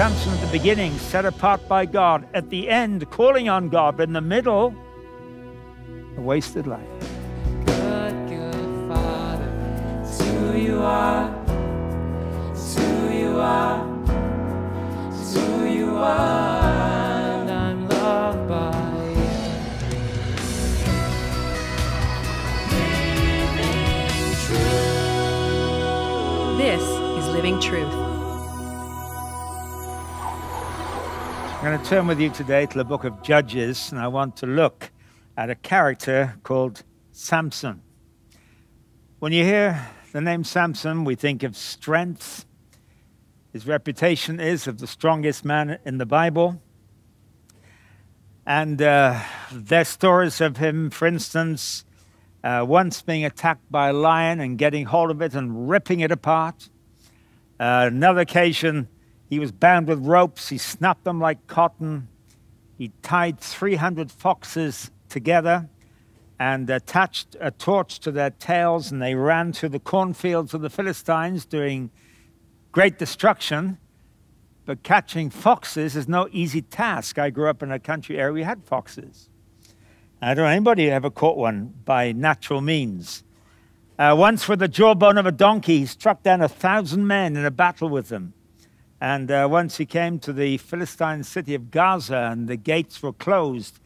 Samson at the beginning, set apart by God, at the end, calling on God, but in the middle, a wasted life. Good, good Father, you are, you are, you This is Living Truth. I'm going to turn with you today to the book of Judges, and I want to look at a character called Samson. When you hear the name Samson, we think of strength. His reputation is of the strongest man in the Bible. And uh, there's stories of him, for instance, uh, once being attacked by a lion and getting hold of it and ripping it apart. Uh, another occasion, he was bound with ropes. He snapped them like cotton. He tied 300 foxes together and attached a torch to their tails, and they ran through the cornfields of the Philistines doing great destruction. But catching foxes is no easy task. I grew up in a country area, we had foxes. I don't know anybody who ever caught one by natural means. Uh, once, with the jawbone of a donkey, he struck down a thousand men in a battle with them. And uh, once he came to the Philistine city of Gaza, and the gates were closed,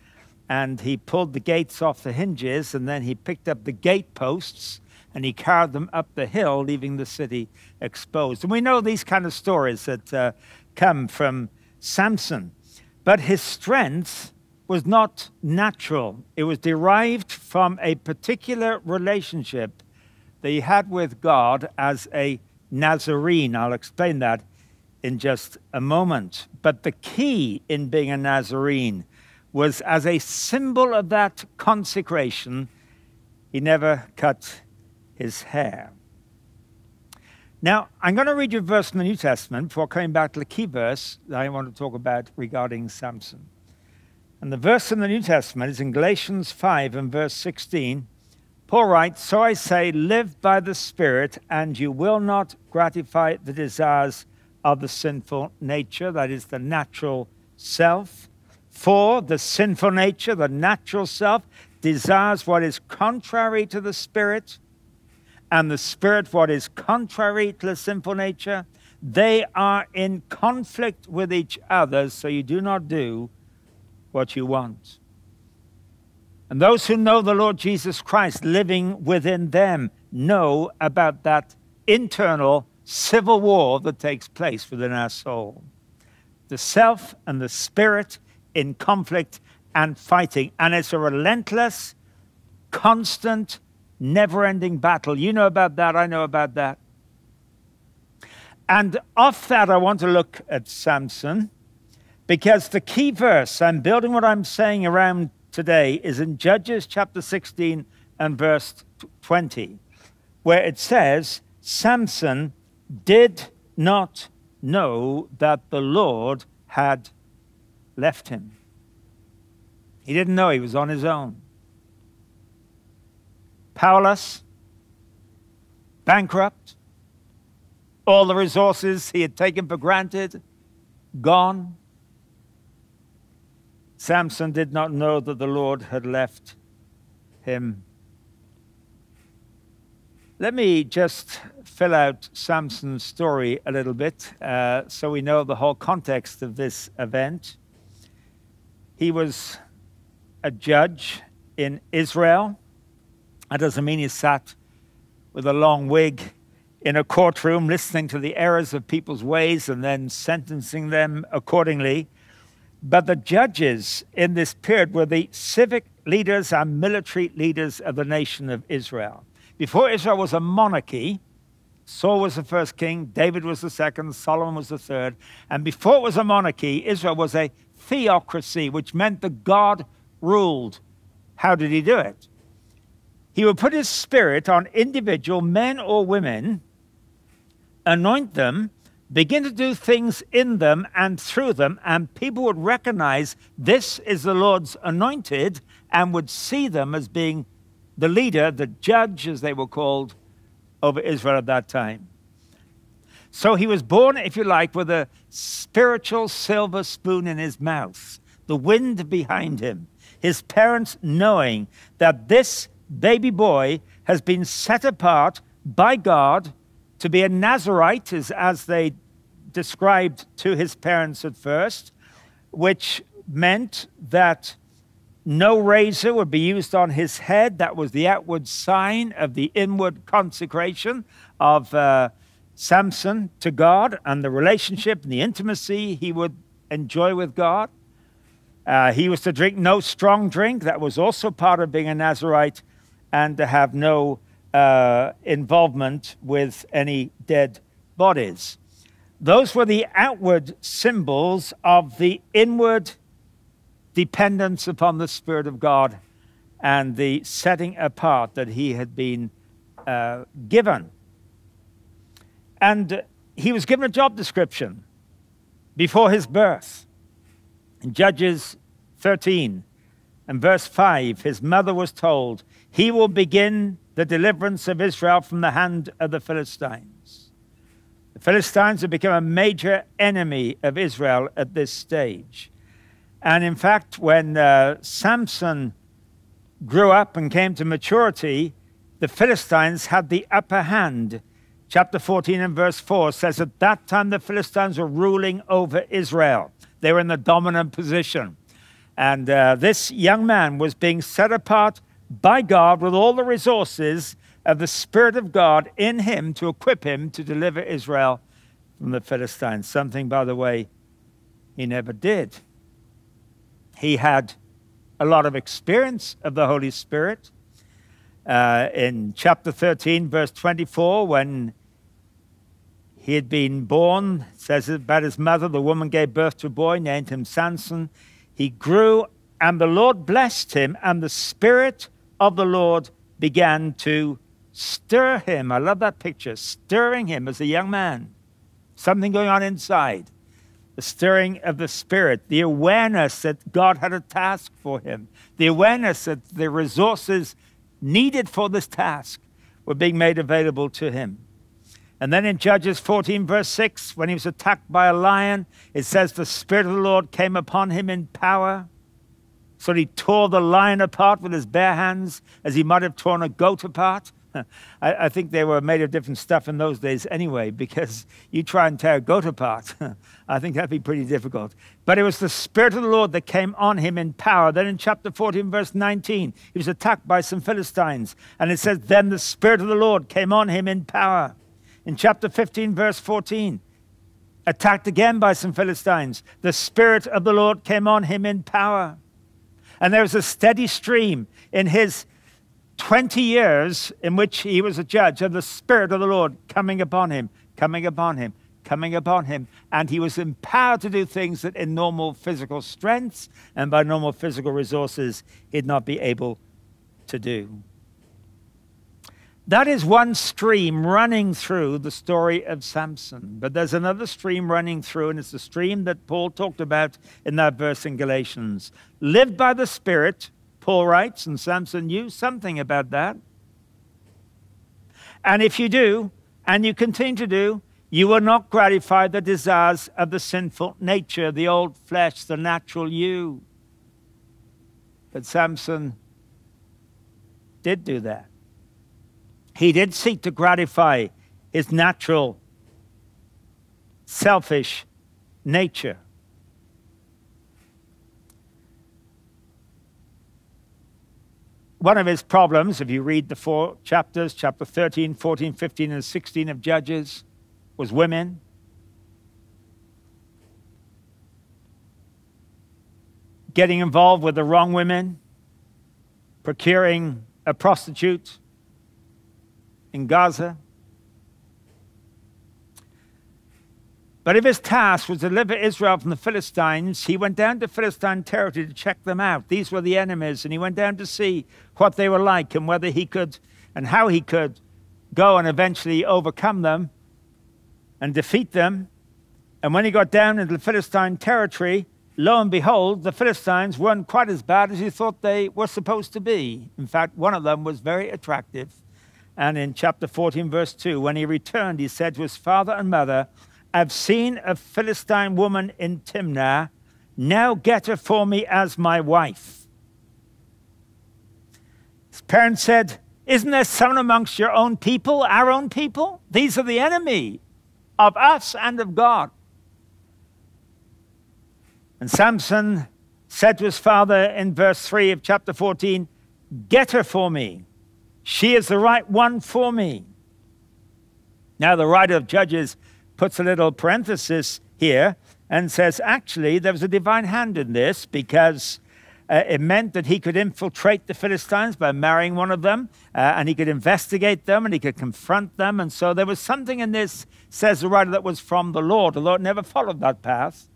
and he pulled the gates off the hinges, and then he picked up the gateposts and he carried them up the hill, leaving the city exposed. And we know these kind of stories that uh, come from Samson. But his strength was not natural, it was derived from a particular relationship that he had with God as a Nazarene. I'll explain that in just a moment. But the key in being a Nazarene was as a symbol of that consecration, he never cut his hair. Now, I'm going to read you a verse in the New Testament before coming back to the key verse that I want to talk about regarding Samson. And the verse in the New Testament is in Galatians 5 and verse 16. Paul writes, So I say, live by the Spirit, and you will not gratify the desires of the sinful nature, that is the natural self. For the sinful nature, the natural self, desires what is contrary to the spirit, and the spirit what is contrary to the sinful nature. They are in conflict with each other, so you do not do what you want. And those who know the Lord Jesus Christ living within them know about that internal civil war that takes place within our soul. The self and the spirit in conflict and fighting. And it's a relentless, constant, never ending battle. You know about that. I know about that. And off that, I want to look at Samson because the key verse, I'm building what I'm saying around today, is in Judges chapter 16 and verse 20, where it says, Samson did not know that the Lord had left him. He didn't know he was on his own. Powerless, bankrupt, all the resources he had taken for granted gone. Samson did not know that the Lord had left him let me just fill out Samson's story a little bit uh, so we know the whole context of this event. He was a judge in Israel. That doesn't mean he sat with a long wig in a courtroom listening to the errors of people's ways and then sentencing them accordingly. But the judges in this period were the civic leaders and military leaders of the nation of Israel. Before Israel was a monarchy, Saul was the first king, David was the second, Solomon was the third. And before it was a monarchy, Israel was a theocracy, which meant that God ruled. How did he do it? He would put his spirit on individual men or women, anoint them, begin to do things in them and through them, and people would recognize this is the Lord's anointed and would see them as being the leader, the judge, as they were called, over Israel at that time. So he was born, if you like, with a spiritual silver spoon in his mouth, the wind behind him, his parents knowing that this baby boy has been set apart by God to be a Nazarite, as, as they described to his parents at first, which meant that no razor would be used on his head. That was the outward sign of the inward consecration of uh, Samson to God and the relationship and the intimacy he would enjoy with God. Uh, he was to drink no strong drink. That was also part of being a Nazarite and to have no uh, involvement with any dead bodies. Those were the outward symbols of the inward dependence upon the Spirit of God and the setting apart that he had been uh, given. And he was given a job description before his birth. In Judges 13 and verse 5, his mother was told, He will begin the deliverance of Israel from the hand of the Philistines. The Philistines had become a major enemy of Israel at this stage. And in fact, when uh, Samson grew up and came to maturity, the Philistines had the upper hand. Chapter 14 and verse 4 says, At that time the Philistines were ruling over Israel. They were in the dominant position. And uh, this young man was being set apart by God with all the resources of the Spirit of God in him to equip him to deliver Israel from the Philistines. Something, by the way, he never did. He had a lot of experience of the Holy Spirit. Uh, in chapter 13, verse 24, when he had been born, says about his mother, the woman gave birth to a boy, named him Samson. He grew, and the Lord blessed him, and the Spirit of the Lord began to stir him. I love that picture, stirring him as a young man, something going on inside the stirring of the Spirit, the awareness that God had a task for him, the awareness that the resources needed for this task were being made available to him. And then in Judges 14, verse 6, when he was attacked by a lion, it says, The Spirit of the Lord came upon him in power. So he tore the lion apart with his bare hands, as he might have torn a goat apart. I, I, think they were made of different stuff in those days anyway, because you try and tear a goat apart. I think that'd be pretty difficult. But it was the Spirit of the Lord that came on him in power. Then in chapter 14, verse 19, he was attacked by some Philistines. And it says, Then the Spirit of the Lord came on him in power. In chapter 15, verse 14, attacked again by some Philistines. The Spirit of the Lord came on him in power. And there was a steady stream in his 20 years in which he was a judge, and the Spirit of the Lord coming upon him, coming upon him, coming upon him. And he was empowered to do things that, in normal physical strengths and by normal physical resources, he'd not be able to do. That is one stream running through the story of Samson. But there's another stream running through, and it's the stream that Paul talked about in that verse in Galatians. live by the Spirit, Paul writes, and Samson knew something about that. And if you do, and you continue to do, you will not gratify the desires of the sinful nature, the old flesh, the natural you. But Samson did do that. He did seek to gratify his natural, selfish nature. one of his problems, if you read the four chapters, chapter 13, 14, 15, and 16 of Judges, was women. Getting involved with the wrong women, procuring a prostitute in Gaza. But if his task was to deliver Israel from the Philistines, he went down to Philistine territory to check them out. These were the enemies, and he went down to see what they were like and whether he could and how he could go and eventually overcome them and defeat them. And when he got down into the Philistine territory, lo and behold, the Philistines weren't quite as bad as he thought they were supposed to be. In fact, one of them was very attractive. And in chapter 14, verse 2, when he returned, he said to his father and mother, I've seen a Philistine woman in Timnah. Now get her for me as my wife. His parents said, Isn't there someone amongst your own people, our own people? These are the enemy of us and of God. And Samson said to his father in verse 3 of chapter 14, Get her for me. She is the right one for me. Now, the writer of Judges puts a little parenthesis here and says, actually, there was a divine hand in this because uh, it meant that he could infiltrate the Philistines by marrying one of them, uh, and he could investigate them, and he could confront them. And so there was something in this, says the writer, that was from the Lord. The Lord never followed that path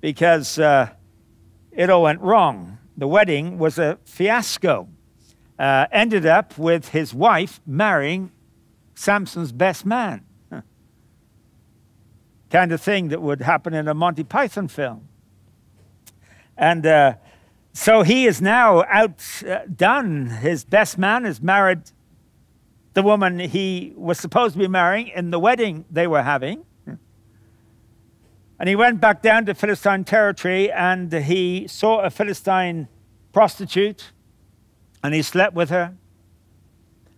because uh, it all went wrong. The wedding was a fiasco. Uh, ended up with his wife marrying Samson's best man kind of thing that would happen in a Monty Python film. And uh, so he is now outdone. Uh, His best man has married the woman he was supposed to be marrying in the wedding they were having. And he went back down to Philistine territory and he saw a Philistine prostitute and he slept with her.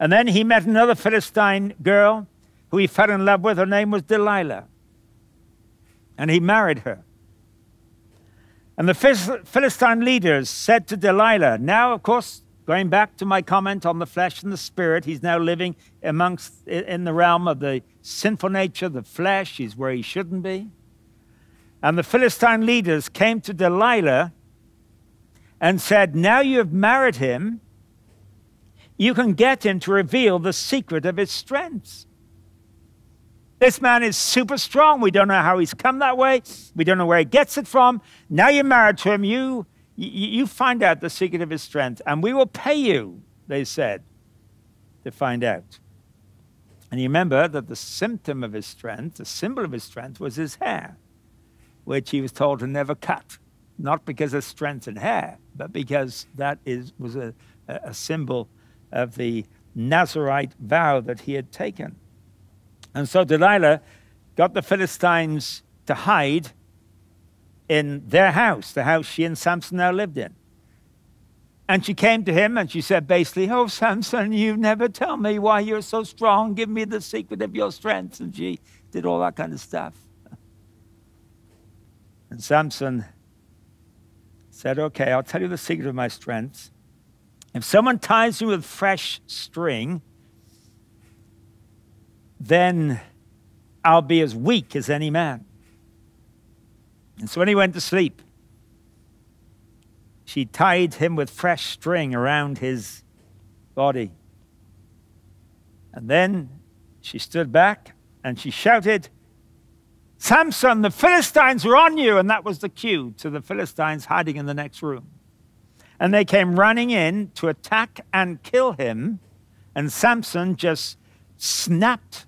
And then he met another Philistine girl who he fell in love with. Her name was Delilah and he married her. And the Philistine leaders said to Delilah, now, of course, going back to my comment on the flesh and the spirit, he's now living amongst, in the realm of the sinful nature, the flesh, he's where he shouldn't be. And the Philistine leaders came to Delilah and said, Now you have married him, you can get him to reveal the secret of his strengths. This man is super strong. We don't know how he's come that way. We don't know where he gets it from. Now you're married to him. You, you find out the secret of his strength, and we will pay you, they said, to find out. And you remember that the symptom of his strength, the symbol of his strength, was his hair, which he was told to never cut, not because of strength in hair, but because that is, was a, a symbol of the Nazarite vow that he had taken. And so Delilah got the Philistines to hide in their house, the house she and Samson now lived in. And she came to him and she said basically, Oh, Samson, you never tell me why you're so strong. Give me the secret of your strength. And she did all that kind of stuff. And Samson said, Okay, I'll tell you the secret of my strength. If someone ties me with fresh string, then I'll be as weak as any man. And so when he went to sleep, she tied him with fresh string around his body. And then she stood back and she shouted, Samson, the Philistines are on you. And that was the cue to the Philistines hiding in the next room. And they came running in to attack and kill him. And Samson just snapped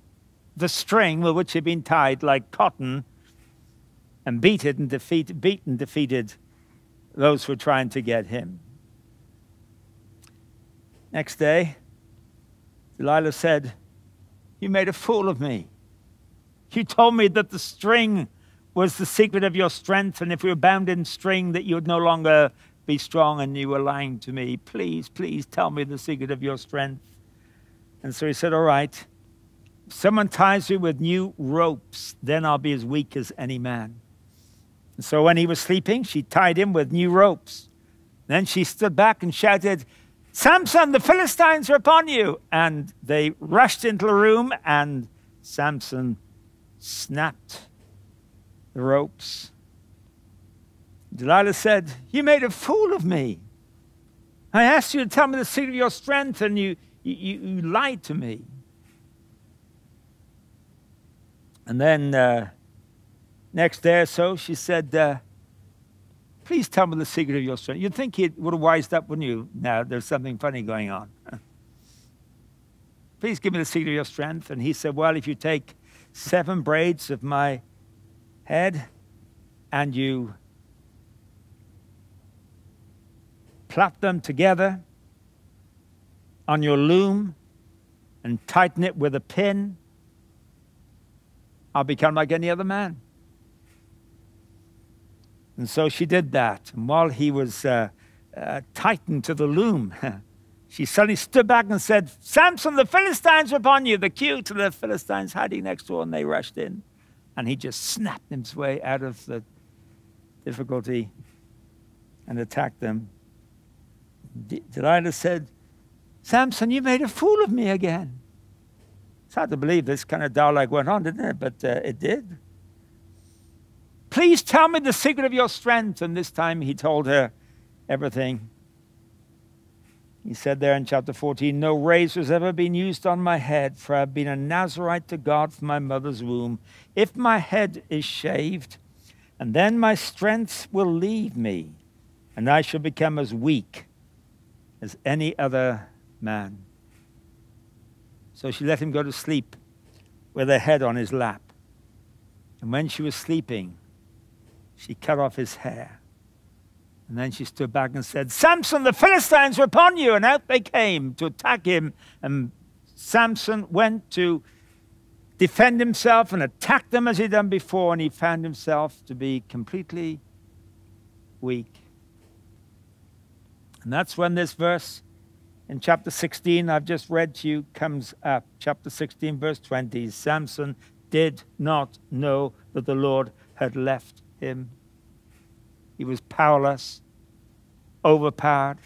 the string with which he'd been tied like cotton and beat it and defeat, beat and defeated those who were trying to get him. Next day, Delilah said, You made a fool of me. You told me that the string was the secret of your strength, and if we were bound in string, that you would no longer be strong, and you were lying to me. Please, please tell me the secret of your strength. And so he said, All right someone ties me with new ropes, then I'll be as weak as any man. And so when he was sleeping, she tied him with new ropes. Then she stood back and shouted, Samson, the Philistines are upon you. And they rushed into the room, and Samson snapped the ropes. Delilah said, You made a fool of me. I asked you to tell me the secret of your strength, and you, you, you lied to me. And then uh, next day or so, she said, uh, please tell me the secret of your strength. You'd think he would have wised up, wouldn't you? Now there's something funny going on. please give me the secret of your strength. And he said, well, if you take seven braids of my head and you plait them together on your loom and tighten it with a pin, I'll become like any other man. And so she did that. And while he was uh, uh, tightened to the loom, she suddenly stood back and said, Samson, the Philistines are upon you. The cue to the Philistines hiding next door, and they rushed in. And he just snapped his way out of the difficulty and attacked them. D- Delilah said, Samson, you made a fool of me again. It's hard to believe this kind of dialogue went on, didn't it? But uh, it did. Please tell me the secret of your strength. And this time he told her everything. He said there in chapter 14, No razor has ever been used on my head, for I have been a Nazarite to God from my mother's womb. If my head is shaved, and then my strength will leave me, and I shall become as weak as any other man. So she let him go to sleep with her head on his lap. And when she was sleeping, she cut off his hair. And then she stood back and said, Samson, the Philistines were upon you. And out they came to attack him. And Samson went to defend himself and attack them as he'd done before. And he found himself to be completely weak. And that's when this verse in chapter 16, I've just read to you, comes up. Chapter 16, verse 20 Samson did not know that the Lord had left him. He was powerless, overpowered.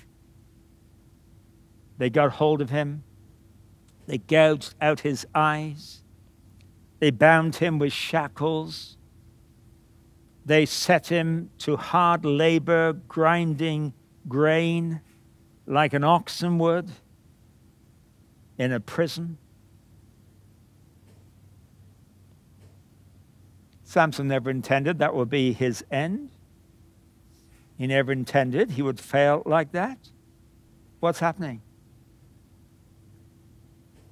They got hold of him, they gouged out his eyes, they bound him with shackles. They set him to hard labor, grinding grain like an oxen would in a prison. Samson never intended that would be his end. He never intended he would fail like that. What's happening?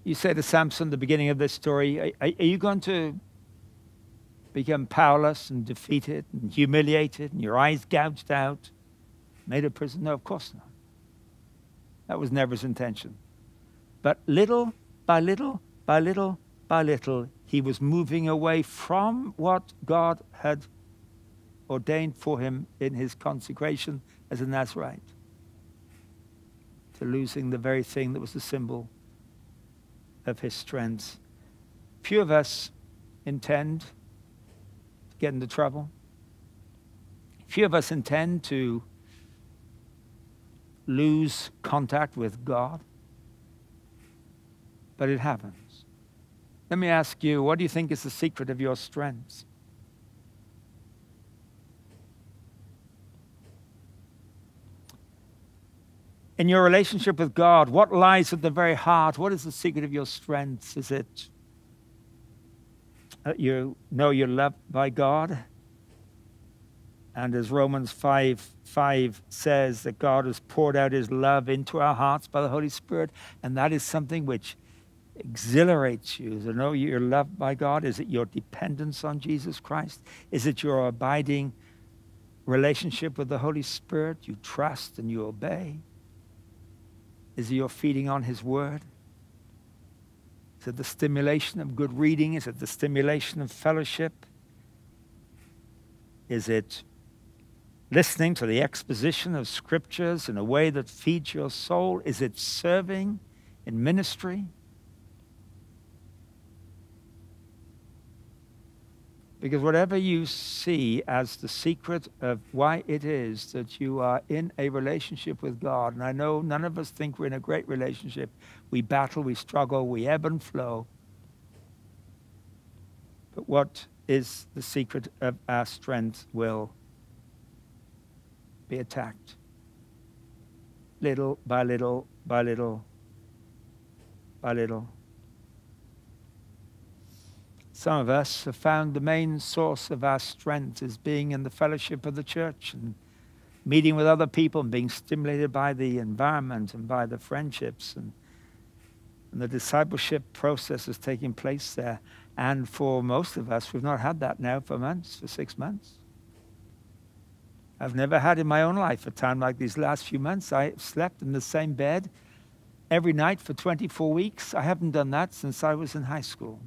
You say to Samson, the beginning of this story, are, are you going to become powerless and defeated and humiliated and your eyes gouged out, made a prisoner? No, of course not. That was never his intention. But little by little, by little, by little, he was moving away from what God had ordained for him in his consecration as a Nazarite to losing the very thing that was the symbol of his strength. Few of us intend to get into trouble. Few of us intend to lose contact with God. But it happens. Let me ask you what do you think is the secret of your strengths? in your relationship with God? What lies at the very heart? What is the secret of your strengths? Is it that you know you're loved by God? And as Romans 5 5 says that God has poured out his love into our hearts by the Holy Spirit, and that is something which exhilarates you. Is it know you're loved by God? Is it your dependence on Jesus Christ? Is it your abiding relationship with the Holy Spirit? You trust and you obey. Is it your feeding on his word? Is it the stimulation of good reading? Is it the stimulation of fellowship? Is it listening to the exposition of scriptures in a way that feeds your soul? Is it serving in ministry? Because whatever you see as the secret of why it is that you are in a relationship with God, and I know none of us think we're in a great relationship, we battle, we struggle, we ebb and flow. But what is the secret of our strength, will, be attacked. Little by little by little by little. Some of us have found the main source of our strength is being in the fellowship of the church and meeting with other people and being stimulated by the environment and by the friendships and, and the discipleship process is taking place there. And for most of us, we've not had that now for months, for six months. I've never had in my own life a time like these last few months. I slept in the same bed every night for 24 weeks. I haven't done that since I was in high school.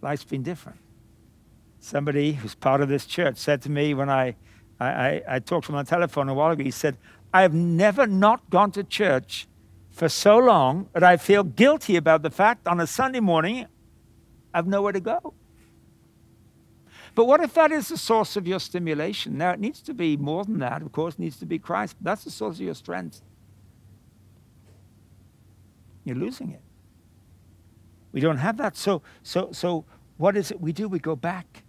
Life's been different. Somebody who's part of this church said to me when I, I, I, I talked to him on the telephone a while ago, he said, I have never not gone to church for so long that I feel guilty about the fact on a Sunday morning I've nowhere to go. But what if that is the source of your stimulation? Now, it needs to be more than that, of course, needs to be Christ. That's the source of your strength. You're losing it. We don't have that. So, so, so what is it we do? We go back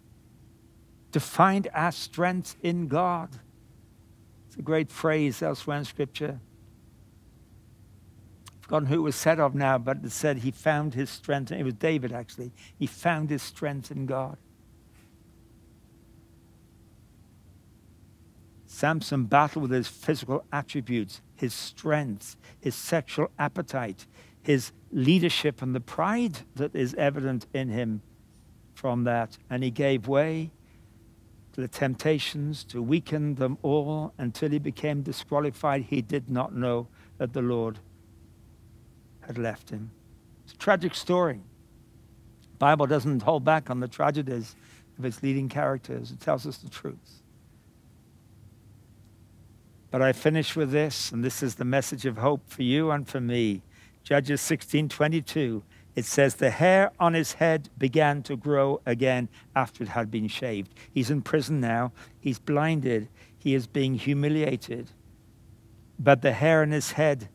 to find our strength in God. It's a great phrase elsewhere in Scripture. I've forgotten who it was said of now, but it said he found his strength. It was David, actually. He found his strength in God. Samson battled with his physical attributes, his strength, his sexual appetite, his leadership, and the pride that is evident in him from that. And he gave way to the temptations to weaken them all until he became disqualified. He did not know that the Lord had left him. It's a tragic story. The Bible doesn't hold back on the tragedies of its leading characters, it tells us the truth. But I finish with this, and this is the message of hope for you and for me. Judges 16:22. It says, The hair on his head began to grow again after it had been shaved. He's in prison now. He's blinded. He is being humiliated. But the hair on his head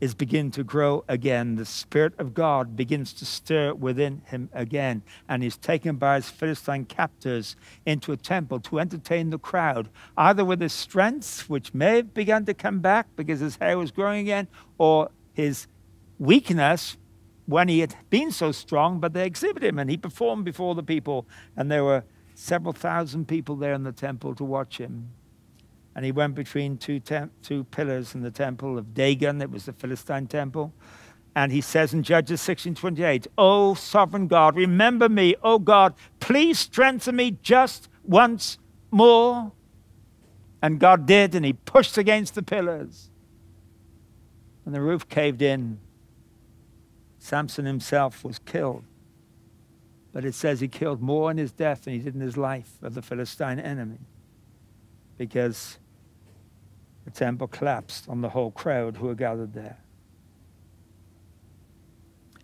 is begin to grow again. The Spirit of God begins to stir within him again, and he's taken by his Philistine captors into a temple to entertain the crowd, either with his strength, which may have begun to come back because his hair was growing again, or his weakness when he had been so strong, but they exhibited him, and he performed before the people, and there were several thousand people there in the temple to watch him. And he went between two, two pillars in the temple of Dagon, It was the Philistine temple. And he says in Judges 16:28, O sovereign God, remember me, O God, please strengthen me just once more. And God did, and he pushed against the pillars. And the roof caved in. Samson himself was killed. But it says he killed more in his death than he did in his life of the Philistine enemy because the temple collapsed on the whole crowd who were gathered there.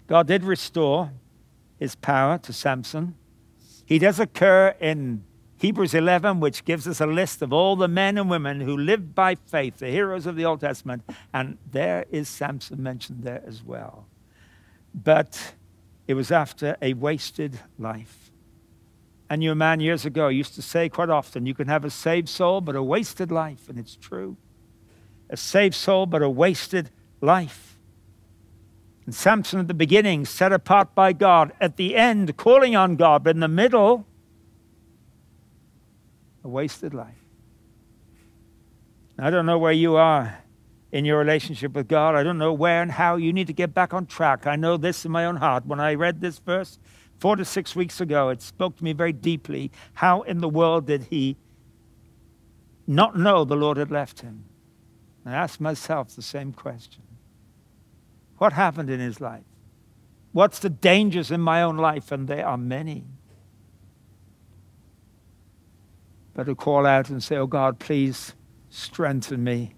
God did restore his power to Samson. He does occur in Hebrews 11, which gives us a list of all the men and women who lived by faith, the heroes of the Old Testament, and there is Samson mentioned there as well. But it was after a wasted life. And your man years ago used to say quite often, you can have a saved soul but a wasted life, and it's true. A saved soul but a wasted life. And Samson at the beginning, set apart by God, at the end, calling on God, but in the middle, a wasted life. I don't know where you are in your relationship with God. I don't know where and how you need to get back on track. I know this in my own heart. When I read this verse, four to six weeks ago, it spoke to me very deeply. How in the world did he not know the Lord had left him? And I asked myself the same question What happened in his life? What's the dangers in my own life? And they are many. But to call out and say, Oh God, please strengthen me.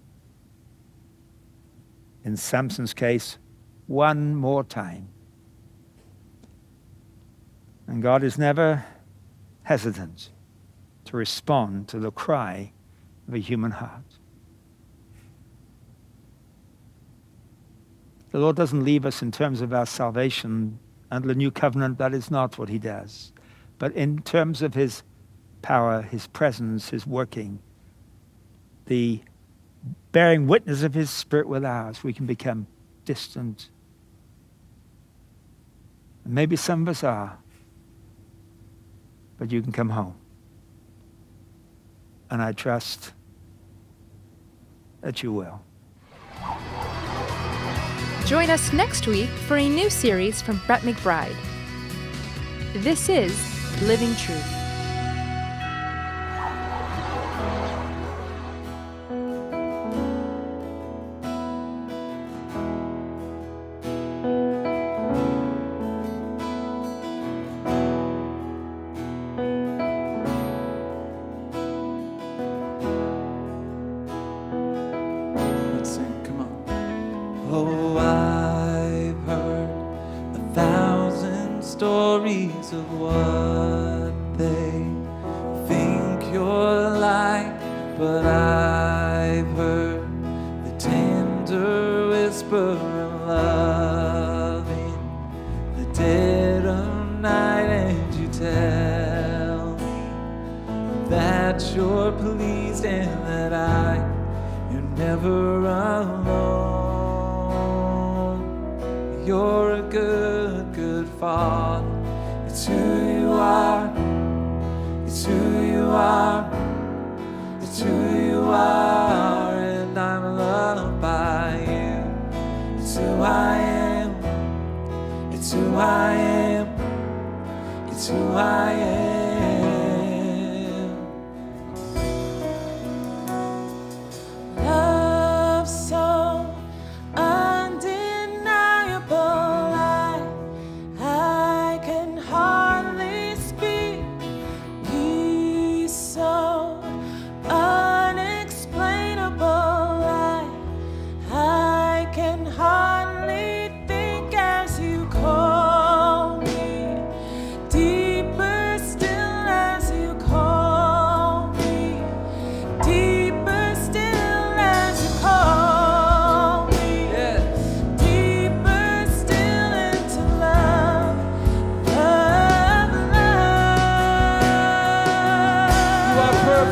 In Samson's case, one more time. And God is never hesitant to respond to the cry of a human heart. The Lord doesn't leave us in terms of our salvation under the new covenant, that is not what He does. But in terms of His power, His presence, His working, the bearing witness of His Spirit with ours, we can become distant. And maybe some of us are but you can come home. And I trust that you will. Join us next week for a new series from Brett McBride. This is Living Truth. who I am.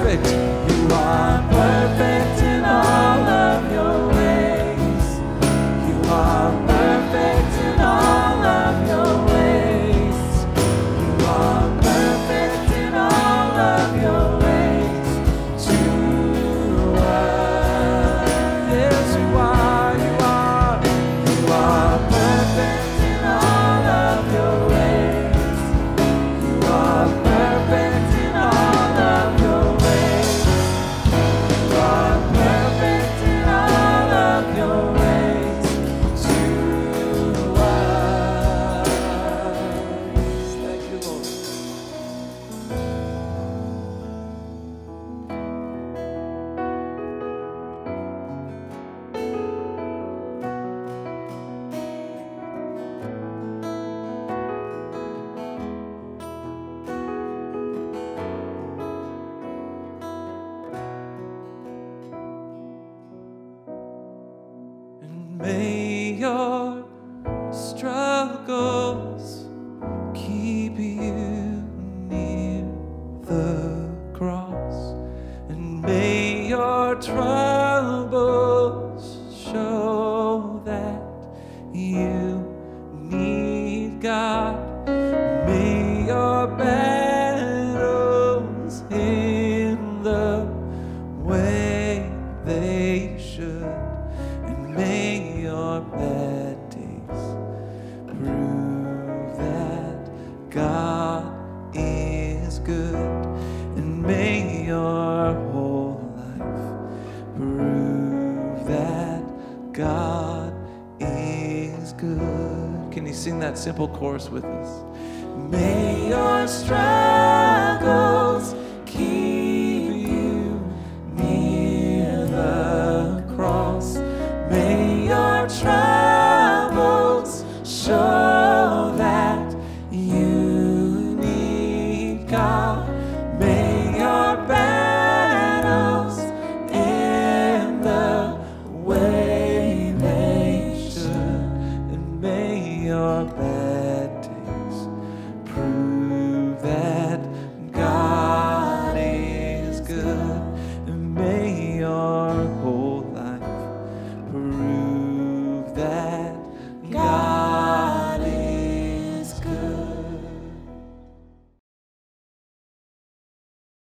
you are. God is good. Can you sing that simple chorus with us? May your strength